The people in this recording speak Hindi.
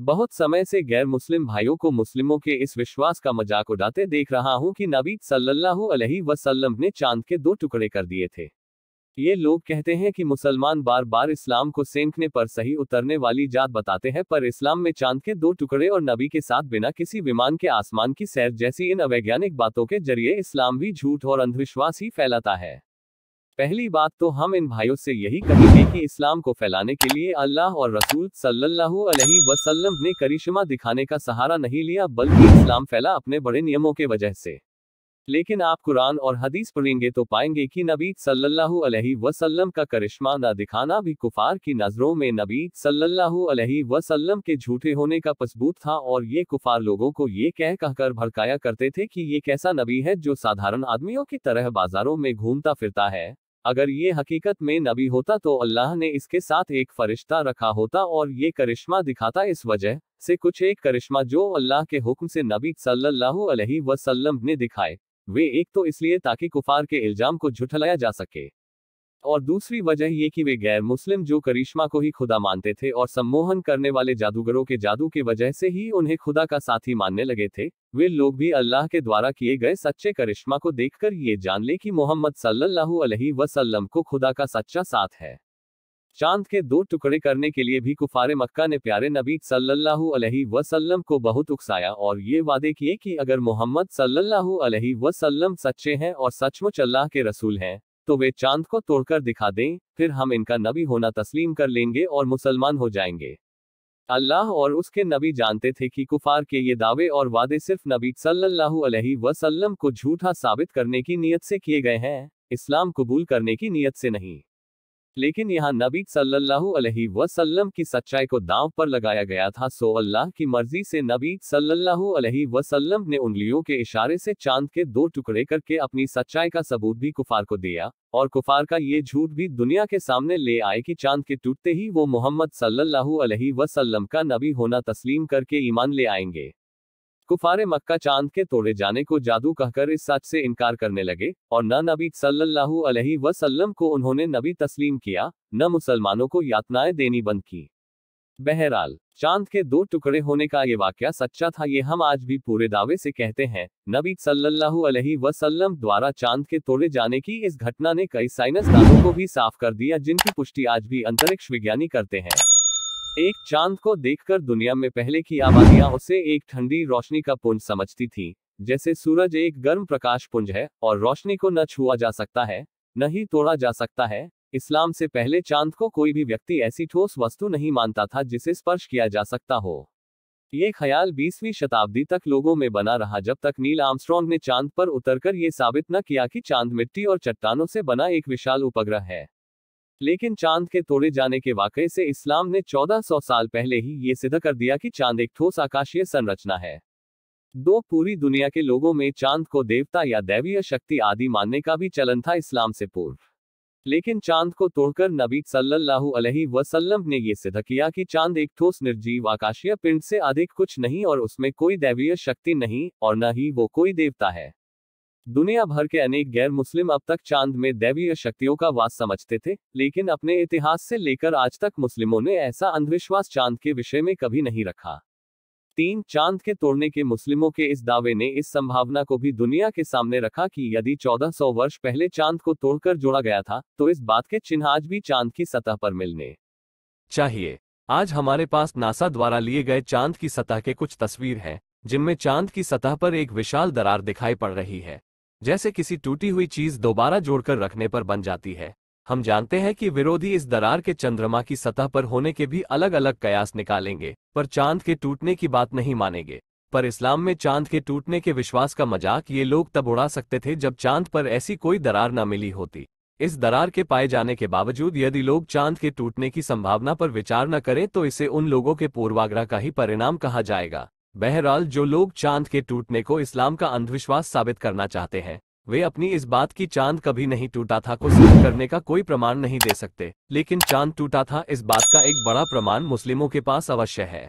बहुत समय से गैर मुस्लिम भाइयों को मुस्लिमों के इस विश्वास का मजाक उड़ाते देख रहा हूं कि नबी सल्लल्लाहु अलैहि वसल्लम ने चांद के दो टुकड़े कर दिए थे ये लोग कहते हैं कि मुसलमान बार बार इस्लाम को सेंकने पर सही उतरने वाली जात बताते हैं पर इस्लाम में चांद के दो टुकड़े और नबी के साथ बिना किसी विमान के आसमान की सैर जैसी इन अवैज्ञानिक बातों के जरिए इस्लाम भी झूठ और अंधविश्वास ही फैलाता है पहली बात तो हम इन भाइयों से यही कहेंगे कि इस्लाम को फैलाने के लिए अल्लाह और रसूल सल्लल्लाहु अलैहि वसल्लम ने करिश्मा दिखाने का सहारा नहीं लिया बल्कि इस्लाम फैला अपने बड़े नियमों के वजह से लेकिन आप कुरान और हदीस पढ़ेंगे तो पाएंगे कि नबी सल्लल्लाहु अलैहि वसल्लम का करिश्मा न दिखाना भी कुफार की नज़रों में नबी सल्लल्लाहु अलैहि वसल्लम के झूठे होने का सबूत था और ये कुफार लोगों को ये कह कहकर भड़काया करते थे कि ये कैसा नबी है जो साधारण आदमियों की तरह बाजारों में घूमता फिरता है अगर ये हकीकत में नबी होता तो अल्लाह ने इसके साथ एक फरिश्ता रखा होता और ये करिश्मा दिखाता इस वजह से कुछ एक करिश्मा जो अल्लाह के हुक्म से नबी सल्लल्लाहु अलैहि वसल्लम ने दिखाए वे एक तो इसलिए ताकि कुफार के इल्जाम को झुठलाया जा सके और दूसरी वजह ये कि वे गैर मुस्लिम जो करिश्मा को ही खुदा मानते थे और सम्मोहन करने वाले जादूगरों के जादू की वजह से ही उन्हें खुदा का साथी मानने लगे थे वे लोग भी अल्लाह के द्वारा किए गए सच्चे करिश्मा को देखकर ये जान ले कि मोहम्मद सल्लल्लाहु अलैहि वसल्लम को खुदा का सच्चा साथ है चांद के दो टुकड़े करने के लिए भी कुफारे मक्का ने प्यारे नबी सल्लल्लाहु अलैहि वसल्लम को बहुत उकसाया और ये वादे किए कि अगर मोहम्मद सल्लल्लाहु अलैहि वसल्लम सच्चे हैं और सचमुच अल्लाह के रसूल हैं तो वे चांद को तोड़कर दिखा दें फिर हम इनका नबी होना तस्लीम कर लेंगे और मुसलमान हो जाएंगे अल्लाह और उसके नबी जानते थे कि कुफार के ये दावे और वादे सिर्फ नबी सल्लल्लाहु अलैहि वसल्लम को झूठा साबित करने की नीयत से किए गए हैं इस्लाम कबूल करने की नीयत से नहीं लेकिन यहाँ नबी सल्लल्लाहु अलैहि वसल्लम की सच्चाई को दांव पर लगाया गया था सो अल्लाह की मर्जी से नबी सल्लल्लाहु अलैहि वसल्लम ने उंगलियों के इशारे से चांद के दो टुकड़े करके अपनी सच्चाई का सबूत भी कुफार को दिया और कुफार का ये झूठ भी दुनिया के सामने ले आए कि चांद के टूटते ही वो मोहम्मद सल्लल्लाहु अलैहि वसल्लम का नबी होना तस्लीम करके ईमान ले आएंगे कुफारे मक्का चांद के तोड़े जाने को जादू कहकर इस सच से इनकार करने लगे और न नबी सल्लल्लाहु अलैहि वसल्लम को उन्होंने नबी तस्लीम किया न मुसलमानों को यातनाएं देनी बंद की बहरहाल चांद के दो टुकड़े होने का ये वाक्य सच्चा था ये हम आज भी पूरे दावे से कहते हैं नबी सल्लल्लाहु अलैहि वसल्लम द्वारा चांद के तोड़े जाने की इस घटना ने कई साइनस दानों को भी साफ कर दिया जिनकी पुष्टि आज भी अंतरिक्ष विज्ञानी करते हैं एक चांद को देखकर दुनिया में पहले की आबादियां उसे एक ठंडी रोशनी का पुंज समझती थी जैसे सूरज एक गर्म प्रकाश पुंज है और रोशनी को न छुआ जा सकता है न ही तोड़ा जा सकता है इस्लाम से पहले चांद को कोई भी व्यक्ति ऐसी ठोस वस्तु नहीं मानता था जिसे स्पर्श किया जा सकता हो ये ख्याल 20वीं शताब्दी तक लोगों में बना रहा जब तक नील आमस्ट्रॉन्ग ने चांद पर उतरकर ये साबित न किया कि चांद मिट्टी और चट्टानों से बना एक विशाल उपग्रह है लेकिन चांद के तोड़े जाने के वाकई से इस्लाम ने 1400 साल पहले ही ये सिद्ध कर दिया कि चांद एक ठोस आकाशीय संरचना है दो पूरी दुनिया के लोगों में चांद को देवता या दैवीय शक्ति आदि मानने का भी चलन था इस्लाम से पूर्व लेकिन चांद को तोड़कर नबी सल्लल्लाहु अलैहि वसल्लम ने यह सिद्ध किया कि चांद एक ठोस निर्जीव आकाशीय पिंड से अधिक कुछ नहीं और उसमें कोई दैवीय शक्ति नहीं और न ही वो कोई देवता है दुनिया भर के अनेक गैर मुस्लिम अब तक चांद में दैवीय शक्तियों का वास समझते थे लेकिन अपने इतिहास से लेकर आज तक मुस्लिमों ने ऐसा अंधविश्वास चांद के विषय में कभी नहीं रखा तीन चांद के तोड़ने के मुस्लिमों के इस दावे ने इस संभावना को भी दुनिया के सामने रखा कि यदि 1400 वर्ष पहले चांद को तोड़कर जोड़ा गया था तो इस बात के चिन्ह आज भी चांद की सतह पर मिलने चाहिए आज हमारे पास नासा द्वारा लिए गए चांद की सतह के कुछ तस्वीर हैं जिनमें चांद की सतह पर एक विशाल दरार दिखाई पड़ रही है जैसे किसी टूटी हुई चीज दोबारा जोड़कर रखने पर बन जाती है हम जानते हैं कि विरोधी इस दरार के चंद्रमा की सतह पर होने के भी अलग अलग कयास निकालेंगे पर चांद के टूटने की बात नहीं मानेंगे पर इस्लाम में चांद के टूटने के विश्वास का मजाक ये लोग तब उड़ा सकते थे जब चांद पर ऐसी कोई दरार न मिली होती इस दरार के पाए जाने के बावजूद यदि लोग चांद के टूटने की संभावना पर विचार न करें तो इसे उन लोगों के पूर्वाग्रह का ही परिणाम कहा जाएगा बहरहाल जो लोग चांद के टूटने को इस्लाम का अंधविश्वास साबित करना चाहते हैं वे अपनी इस बात की चांद कभी नहीं टूटा था को सिद्ध करने का कोई प्रमाण नहीं दे सकते लेकिन चांद टूटा था इस बात का एक बड़ा प्रमाण मुस्लिमों के पास अवश्य है